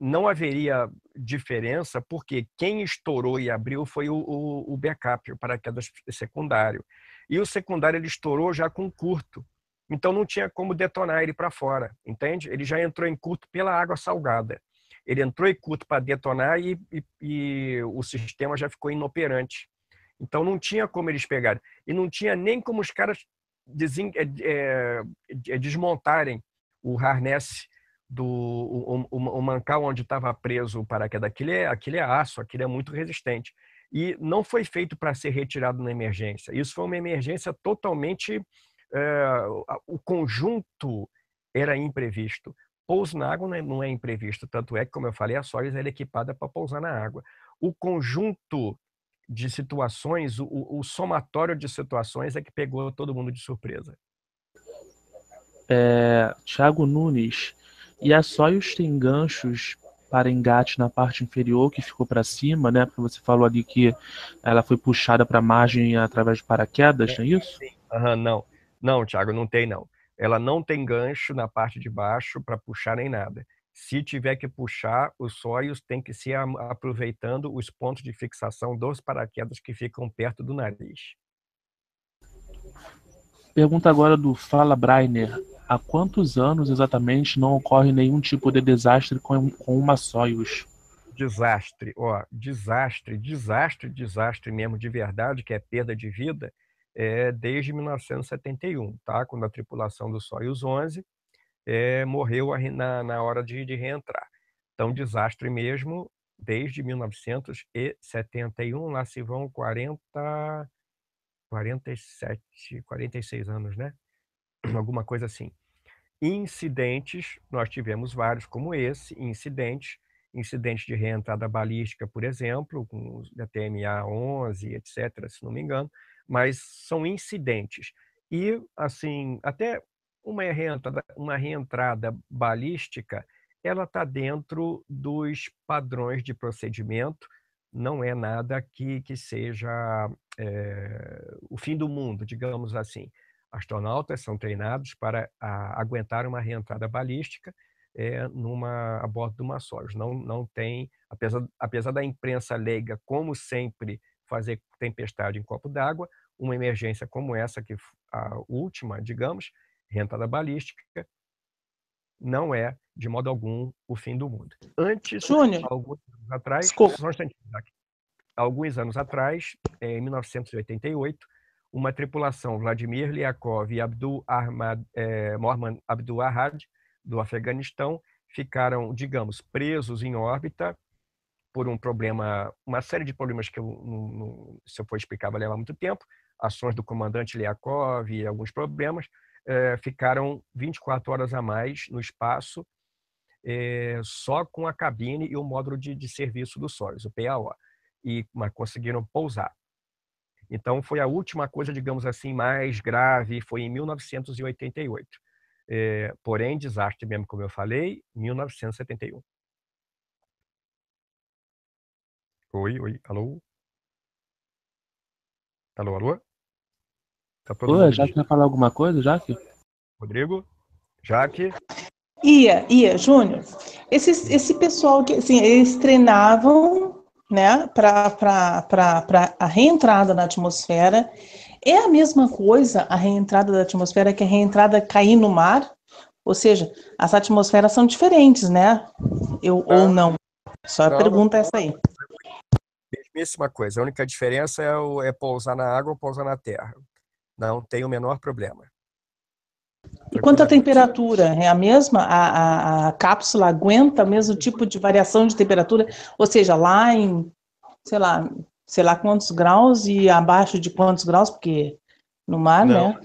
não haveria diferença, porque quem estourou e abriu foi o, o, o backup, o paraquedas secundário. E o secundário ele estourou já com curto, então não tinha como detonar ele para fora, entende? Ele já entrou em curto pela água salgada. Ele entrou em curto para detonar e, e, e o sistema já ficou inoperante. Então não tinha como eles pegarem. E não tinha nem como os caras é, é, desmontarem o harness do o, o, o mancal onde estava preso o paraquedas. Aquilo é, aquele é aço, aquilo é muito resistente. E não foi feito para ser retirado na emergência. Isso foi uma emergência totalmente. É, o conjunto era imprevisto. Pouso na água é, não é imprevisto, tanto é que, como eu falei, a Sóis é equipada para pousar na água. O conjunto de situações, o, o, somatório de situações é que pegou todo mundo de surpresa. É, Tiago Nunes, e as é sóios têm ganchos para engate na parte inferior que ficou para cima, né? Porque você falou ali que ela foi puxada para a margem através de paraquedas, não é isso? Uhum, não, não, Thiago, não tem não. Ela não tem gancho na parte de baixo para puxar nem nada. Se tiver que puxar, os sóios têm que ser aproveitando os pontos de fixação dos paraquedas que ficam perto do nariz. Pergunta agora do Fala Brainer. Há quantos anos exatamente não ocorre nenhum tipo de desastre com, com uma Soyuz? Desastre, ó, desastre, desastre, desastre mesmo de verdade, que é perda de vida, é, desde 1971, tá? Quando a tripulação do Soyuz 11 é, morreu na, na hora de, de reentrar. Então, desastre mesmo desde 1971, lá se vão 40, 47, 46 anos, né? alguma coisa assim. Incidentes, nós tivemos vários como esse, incidentes, incidentes de reentrada balística, por exemplo, com o DTMA-11, etc., se não me engano, mas são incidentes. E, assim, até uma reentrada, uma reentrada balística, ela está dentro dos padrões de procedimento, não é nada que, que seja é, o fim do mundo, digamos assim astronautas são treinados para a, ah, aguentar uma reentrada balística é, numa, a bordo de uma Soyuz. Não, não tem, apesar, apesar da imprensa leiga, como sempre, fazer tempestade em copo d'água, uma emergência como essa, que a última, digamos, reentrada balística, não é, de modo algum, o fim do mundo. Antes, Júnior, alguns anos atrás, alguns anos atrás, eh, em 1988, uma tripulação, Vladimir Liakov e Abdul Ahmad, eh, Abdul Ahad, do Afeganistão, ficaram, digamos, presos em órbita por um problema, uma série de problemas que, eu, não, não, se eu for explicar, vai levar muito tempo, ações do comandante Liakov e alguns problemas, eh, ficaram 24 horas a mais no espaço, eh, só com a cabine e o módulo de, de serviço do Soyuz, o PAO, e, mas conseguiram pousar. Então, foi a última coisa, digamos assim, mais grave, foi em 1988. É, eh, porém, desastre mesmo, como eu falei, 1971. Oi, oi, alô? Alô, alô? Tá todo Oi, vai quer falar alguma coisa, Jaque? Rodrigo? Jaque? Ia, ia, Júnior. Esse, hum. esse pessoal que, assim, eles treinavam né, para a reentrada na atmosfera. É a mesma coisa a reentrada da atmosfera que a reentrada cair no mar? Ou seja, as atmosferas são diferentes, né? Eu, Ou não? Só não, a pergunta é essa aí. mesma coisa. A única diferença é, o, é pousar na água ou pousar na terra. Não tem o menor problema. E é quanto à temperatura, é a mesma? A, a, a, cápsula aguenta o mesmo tipo de variação de temperatura? Ou seja, lá em, sei lá, sei lá quantos graus e abaixo de quantos graus, porque no mar, Não. né?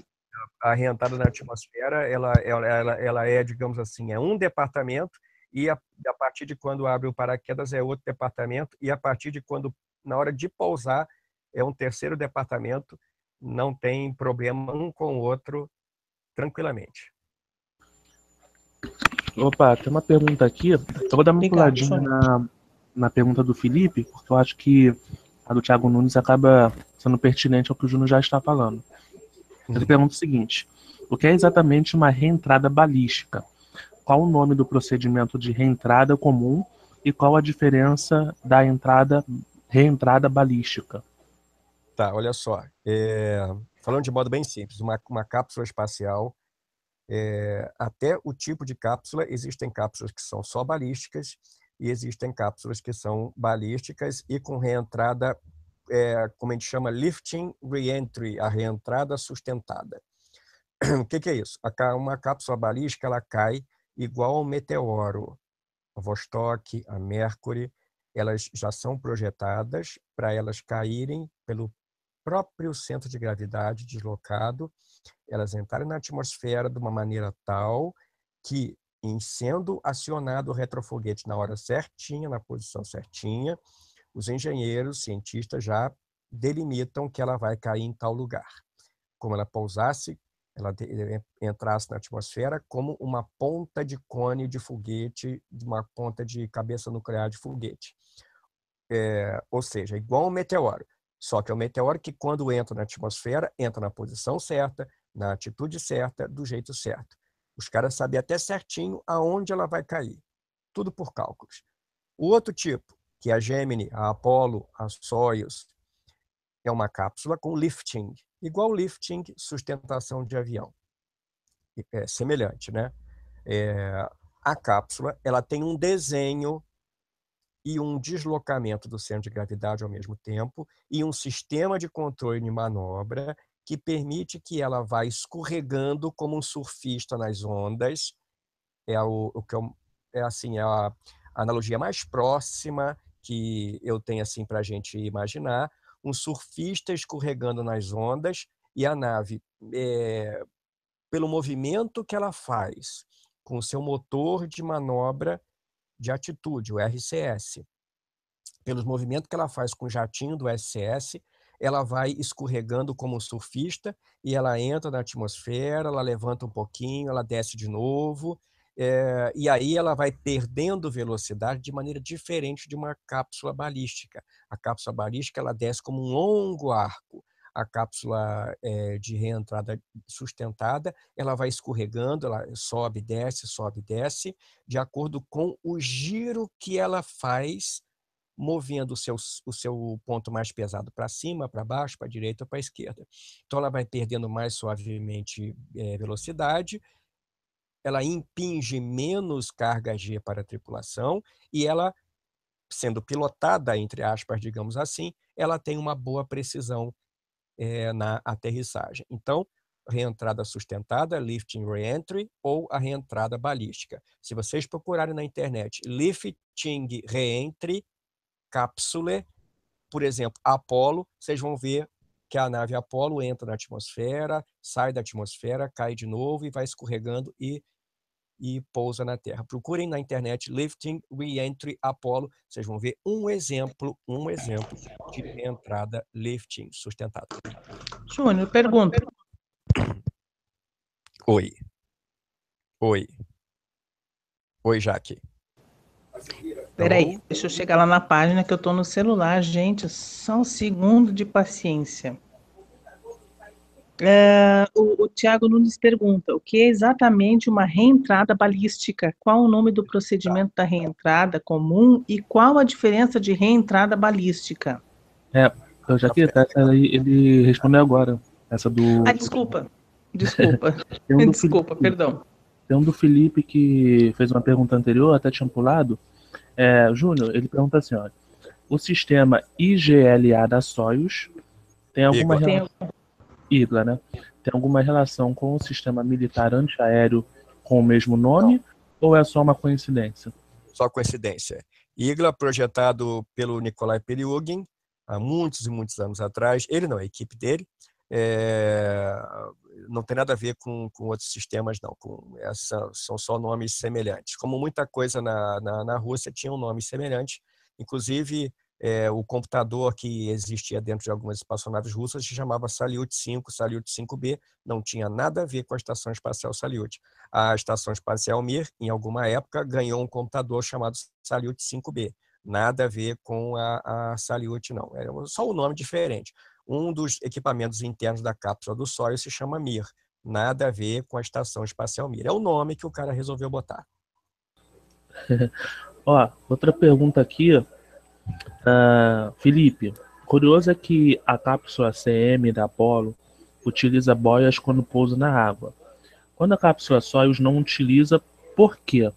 A rentada na atmosfera, ela, ela, ela, ela é, digamos assim, é um departamento e a, a, partir de quando abre o paraquedas é outro departamento, e a partir de quando, na hora de pousar, é um terceiro departamento, não tem problema um com o outro, tranquilamente. Opa, tem uma pergunta aqui. Eu vou dar uma Obrigado, puladinha na, na pergunta do Felipe, porque eu acho que a do Thiago Nunes acaba sendo pertinente ao que o Júnior já está falando. Ele uhum. pergunta o seguinte: o que é exatamente uma reentrada balística? Qual o nome do procedimento de reentrada comum e qual a diferença da entrada reentrada balística? Tá, olha só. É, falando de modo bem simples, uma, uma cápsula espacial, é, até o tipo de cápsula, existem cápsulas que são só balísticas e existem cápsulas que são balísticas e com reentrada, é, como a gente chama, lifting reentry, a reentrada sustentada. O que, que é isso? Uma cápsula balística ela cai igual ao meteoro. A Vostok, a Mercury, elas já são projetadas para elas caírem pelo próprio centro de gravidade deslocado, elas entrarem na atmosfera de uma maneira tal que, em sendo acionado o retrofoguete na hora certinha, na posição certinha, os engenheiros, cientistas já delimitam que ela vai cair em tal lugar. Como ela pousasse, ela eh, entrasse na atmosfera como uma ponta de cone de foguete, uma ponta de cabeça nuclear de foguete. É, ou seja, igual um meteoro. Só que é o meteoro que, quando entra na atmosfera, entra na posição certa, na atitude certa, do jeito certo. Os caras sabem até certinho aonde ela vai cair. Tudo por cálculos. O outro tipo, que é a Gemini, a Apollo, a Soyuz, é uma cápsula com lifting. Igual lifting, sustentação de avião. É semelhante, né? É, a cápsula ela tem um desenho e um deslocamento do centro de gravidade ao mesmo tempo e um sistema de controle de manobra que permite que ela vá escorregando como um surfista nas ondas. É o, o que eu, é assim, é a analogia mais próxima que eu tenho assim para a gente imaginar, um surfista escorregando nas ondas e a nave, é, pelo movimento que ela faz com o seu motor de manobra, de atitude, o RCS. Pelos movimentos que ela faz com o jatinho do SCS, ela vai escorregando como um surfista e ela entra na atmosfera, ela levanta um pouquinho, ela desce de novo, é, e aí ela vai perdendo velocidade de maneira diferente de uma cápsula balística. A cápsula balística ela desce como um longo arco a cápsula é, de reentrada sustentada, ela vai escorregando, ela sobe, desce, sobe, desce, de acordo com o giro que ela faz, movendo o seu, o seu ponto mais pesado para cima, para baixo, para a direita ou para a esquerda. Então, ela vai perdendo mais suavemente é, velocidade, ela impinge menos carga G para a tripulação e ela, sendo pilotada, entre aspas, digamos assim, ela tem uma boa precisão é, na aterrissagem. Então, reentrada sustentada, lifting reentry, ou a reentrada balística. Se vocês procurarem na internet lifting reentry cápsula, por exemplo, Apolo, vocês vão ver que a nave Apolo entra na atmosfera, sai da atmosfera, cai de novo e vai escorregando e e pousa na Terra. Procurem na internet Lifting Reentry Apollo, vocês vão ver um exemplo, um exemplo de entrada lifting sustentável. Júnior, pergunta. Oi. Oi. Oi, Jaque. Peraí, deixa eu chegar lá na página que eu estou no celular, gente. Só um segundo de paciência. Uh, o, o Tiago Nunes pergunta: o que é exatamente uma reentrada balística? Qual o nome do procedimento da reentrada comum e qual a diferença de reentrada balística? É, eu já queria tá, ele respondeu agora. Essa do. Ah, desculpa. Desculpa. um desculpa, Felipe, perdão. Tem um do Felipe que fez uma pergunta anterior, até tinha pulado. É, Júnior, ele pergunta assim: ó, o sistema IGLA da Soyuz tem alguma relação. Igla, né? Tem alguma relação com o sistema militar antiaéreo com o mesmo nome Não. ou é só uma coincidência? Só coincidência. Igla, projetado pelo Nikolai Periugin, há muitos e muitos anos atrás. Ele não, a equipe dele. É, não tem nada a ver com, com outros sistemas, não. Com essa, são só nomes semelhantes. Como muita coisa na, na, na Rússia tinha um nome semelhante, inclusive é, o computador que existia dentro de algumas espaçonaves russas se chamava Salyut 5, Salyut 5B, não tinha nada a ver com a Estação Espacial Salyut. A Estação Espacial Mir, em alguma época, ganhou um computador chamado Salyut 5B. Nada a ver com a, a Salyut, não. Era só o um nome diferente. Um dos equipamentos internos da cápsula do Sol se chama Mir. Nada a ver com a Estação Espacial Mir. É o nome que o cara resolveu botar. Ó, outra pergunta aqui, Uh, Felipe, curioso é que a cápsula CM da Apollo utiliza boias quando pousa na água. Quando a cápsula Soyuz não utiliza, por quê?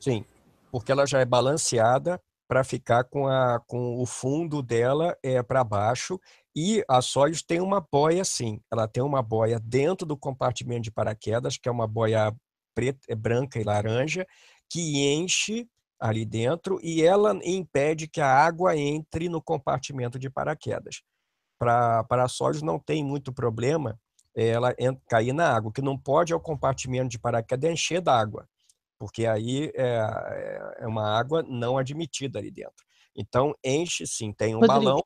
Sim, porque ela já é balanceada para ficar com, a, com o fundo dela é para baixo e a Soyuz tem uma boia sim, ela tem uma boia dentro do compartimento de paraquedas, que é uma boia preta, é branca e laranja, que enche ali dentro e ela impede que a água entre no compartimento de paraquedas. Para para não tem muito problema é, ela cair na água. O que não pode é o compartimento de paraquedas encher d'água, porque aí é, é, é, uma água não admitida ali dentro. Então, enche sim, tem um Rodrigo. balão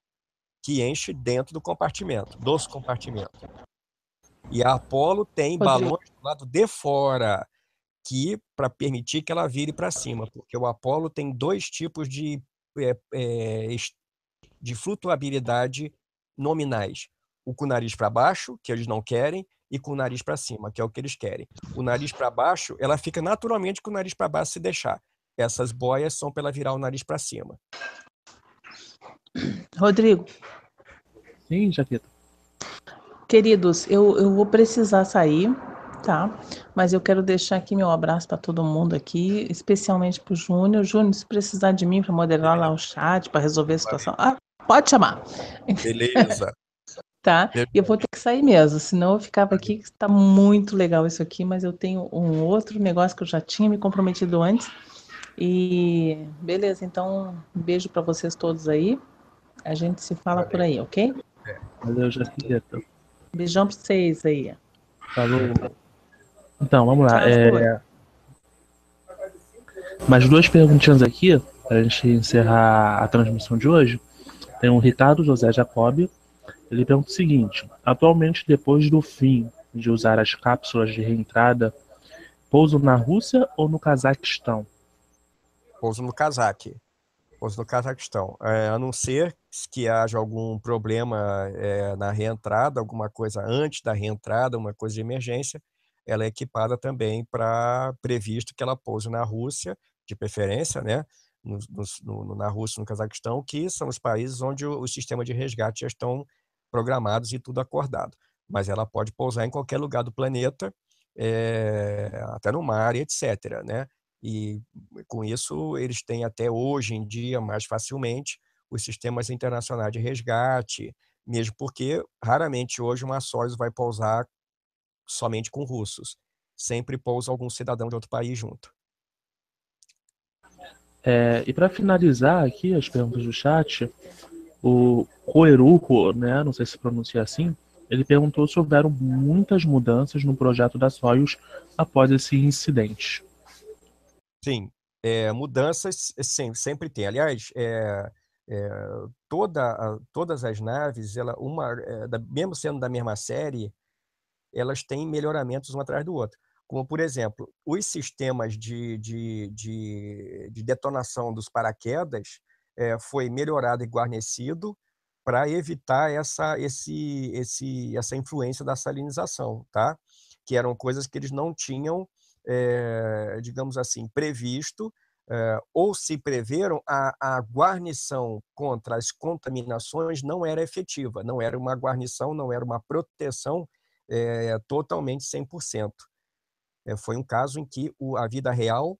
que enche dentro do compartimento, dos compartimentos. E a Apolo tem Rodrigo. balões do lado de fora que para permitir que ela vire para cima, porque o Apollo tem dois tipos de, é, é, de flutuabilidade nominais: o com o nariz para baixo, que eles não querem, e com o nariz para cima, que é o que eles querem. O nariz para baixo, ela fica naturalmente com o nariz para baixo se deixar. Essas boias são para ela virar o nariz para cima. Rodrigo. Sim, Jaqueta. Queridos, eu, eu vou precisar sair, tá? mas eu quero deixar aqui meu abraço para todo mundo aqui, especialmente para o Júnior. Júnior, se precisar de mim para moderar lá o chat, para resolver a situação, ah, pode chamar. Beleza. tá? E eu vou ter que sair mesmo, senão eu ficava aqui, que está muito legal isso aqui, mas eu tenho um outro negócio que eu já tinha me comprometido antes. E beleza, então um beijo para vocês todos aí. A gente se fala Valeu. por aí, ok? É. Valeu, Jacinta. Beijão para vocês aí. Falou. Então, vamos lá. É... Mais duas perguntinhas aqui, para a gente encerrar a transmissão de hoje. Tem o Ricardo José Jacob. Ele pergunta o seguinte: atualmente, depois do fim de usar as cápsulas de reentrada, pouso na Rússia ou no Cazaquistão? Pouso no Cazaque. Pouso no Cazaquistão. É, a não ser que haja algum problema é, na reentrada, alguma coisa antes da reentrada, uma coisa de emergência, ela é equipada também para previsto que ela pouse na Rússia, de preferência, né? No, no, na Rússia, no Cazaquistão, que são os países onde o, o sistema de resgate já estão programados e tudo acordado. Mas ela pode pousar em qualquer lugar do planeta, é, até no mar, etc. Né? E com isso, eles têm até hoje em dia, mais facilmente, os sistemas internacionais de resgate, mesmo porque raramente hoje uma sóis vai pousar somente com russos. Sempre pousa algum cidadão de outro país junto. É, e para finalizar aqui as perguntas do chat, o Coeruco, né, não sei se pronuncia assim, ele perguntou se houveram muitas mudanças no projeto da Soyuz após esse incidente. Sim, é, mudanças é, sim, sempre tem. Aliás, é, é, toda, a, todas as naves, ela, uma, é, da, mesmo sendo da mesma série, elas têm melhoramentos um atrás do outro. Como, por exemplo, os sistemas de, de, de, de detonação dos paraquedas é, foi melhorado e guarnecido para evitar essa, esse, esse, essa influência da salinização, tá? que eram coisas que eles não tinham, é, digamos assim, previsto, é, ou se preveram, a, a guarnição contra as contaminações não era efetiva, não era uma guarnição, não era uma proteção é, totalmente 100%. É, eh, foi um caso em que o, a vida real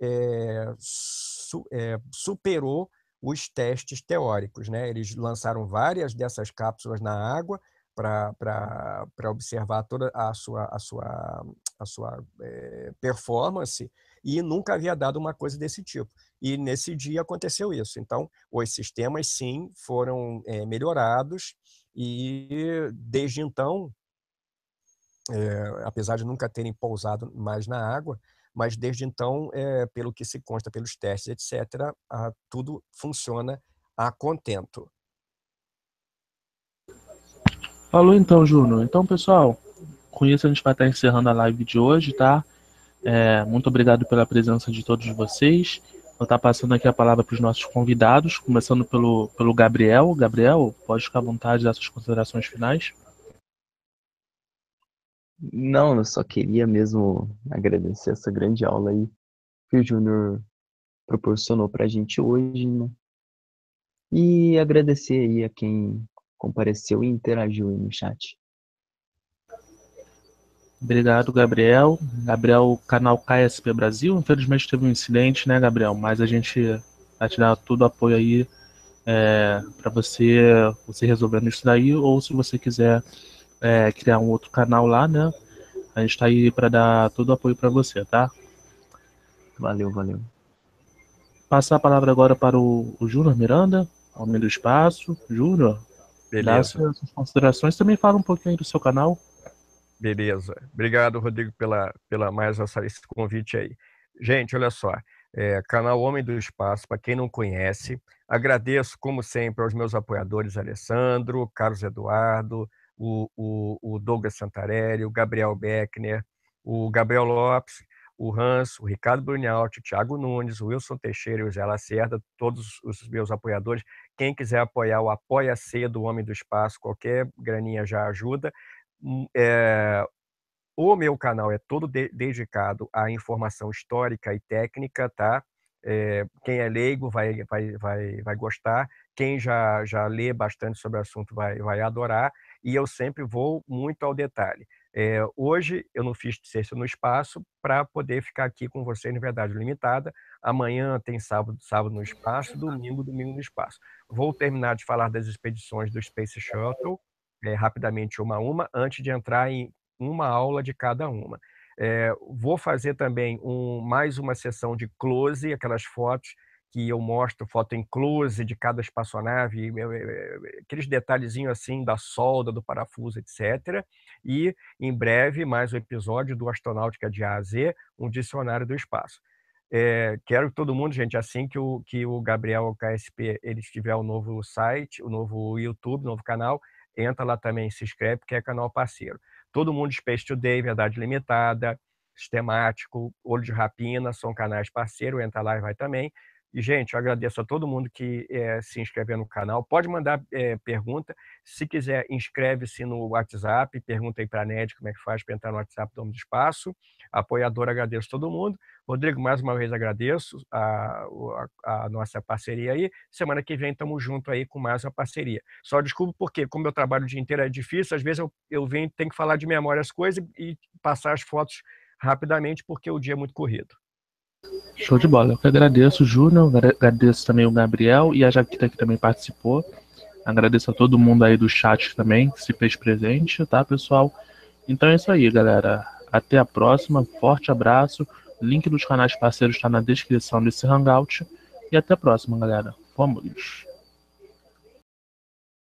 é, su, é, superou os testes teóricos. Né? Eles lançaram várias dessas cápsulas na água para observar toda a sua, a sua, a sua é, performance e nunca havia dado uma coisa desse tipo. E nesse dia aconteceu isso. Então, os sistemas, sim, foram melhorados e, desde então, é, apesar de nunca terem pousado mais na água, mas desde então, é, pelo que se consta pelos testes, etc., a, ah, tudo funciona a contento. Falou então, Júnior. Então, pessoal, com isso a gente vai estar encerrando a live de hoje, tá? É, muito obrigado pela presença de todos vocês. Vou estar passando aqui a palavra para os nossos convidados, começando pelo, pelo Gabriel. Gabriel, pode ficar à vontade das suas considerações finais. Não, eu só queria mesmo agradecer essa grande aula aí que o Júnior proporcionou para a gente hoje, né? E agradecer aí a quem compareceu e interagiu aí no chat. Obrigado, Gabriel. Gabriel, canal KSP Brasil. Infelizmente teve um incidente, né, Gabriel? Mas a gente vai te dar todo o apoio aí é, para você, você resolvendo isso daí, ou se você quiser é, criar um outro canal lá, né? A gente tá aí para dar todo o apoio para você, tá? Valeu, valeu. Passar a palavra agora para o, o Júnior Miranda, homem do espaço. Júnior, dá suas considerações. Também fala um pouquinho do seu canal. Beleza. Obrigado, Rodrigo, pela, pela mais essa, esse convite aí. Gente, olha só. É, canal Homem do Espaço, para quem não conhece. Agradeço, como sempre, aos meus apoiadores Alessandro, Carlos Eduardo, o, o, o Douglas Santarelli, o Gabriel Beckner, o Gabriel Lopes, o Hans, o Ricardo Brunhaut, o Thiago Nunes, o Wilson Teixeira e o Zé Lacerda, todos os meus apoiadores. Quem quiser apoiar o Apoia-C do Homem do Espaço, qualquer graninha já ajuda. Hum, é, o meu canal é todo de dedicado à informação histórica e técnica, tá? É, quem é leigo vai, vai, vai, vai gostar, quem já, já lê bastante sobre o assunto vai, vai adorar e eu sempre vou muito ao detalhe. É, hoje eu não fiz ciência no espaço para poder ficar aqui com vocês na Verdade Limitada. Amanhã tem sábado, sábado no espaço, domingo, domingo no espaço. Vou terminar de falar das expedições do Space Shuttle, é, rapidamente uma a uma, antes de entrar em uma aula de cada uma. É, vou fazer também um, mais uma sessão de close, aquelas fotos que eu mostro foto em close de cada espaçonave, eh, eh, eh, aqueles detalhezinhos assim da solda, do parafuso, etc. E, em breve, mais um episódio do Astronáutica de A a Z, um dicionário do espaço. É, quero que todo mundo, gente, assim que o, que o Gabriel KSP ele tiver o um novo site, o um novo YouTube, um novo canal, entra lá também, se inscreve, porque é canal parceiro. Todo mundo Space Today, Verdade Limitada, Sistemático, Olho de Rapina, são canais parceiros, entra lá e vai também. E, gente, eu agradeço a todo mundo que é, se inscreveu no canal. Pode mandar é, pergunta. Se quiser, inscreve-se no WhatsApp. Pergunta aí para a NED como é que faz para entrar no WhatsApp do Homem do Espaço. Apoiador, agradeço todo mundo. Rodrigo, mais uma vez agradeço a, a, a nossa parceria aí. Semana que vem estamos junto aí com mais uma parceria. Só desculpa porque, como eu trabalho o dia inteiro, é difícil. Às vezes eu, eu venho tenho que falar de memória as coisas e, e passar as fotos rapidamente porque o dia é muito corrido. Show de bola. Eu que agradeço, Júnior. Agradeço também o Gabriel e a Jaquita que também participou. Agradeço a todo mundo aí do chat também que se fez presente, tá, pessoal? Então é isso aí, galera. Até a próxima. Forte abraço. Link dos canais parceiros está na descrição desse Hangout. E até a próxima, galera. Vamos!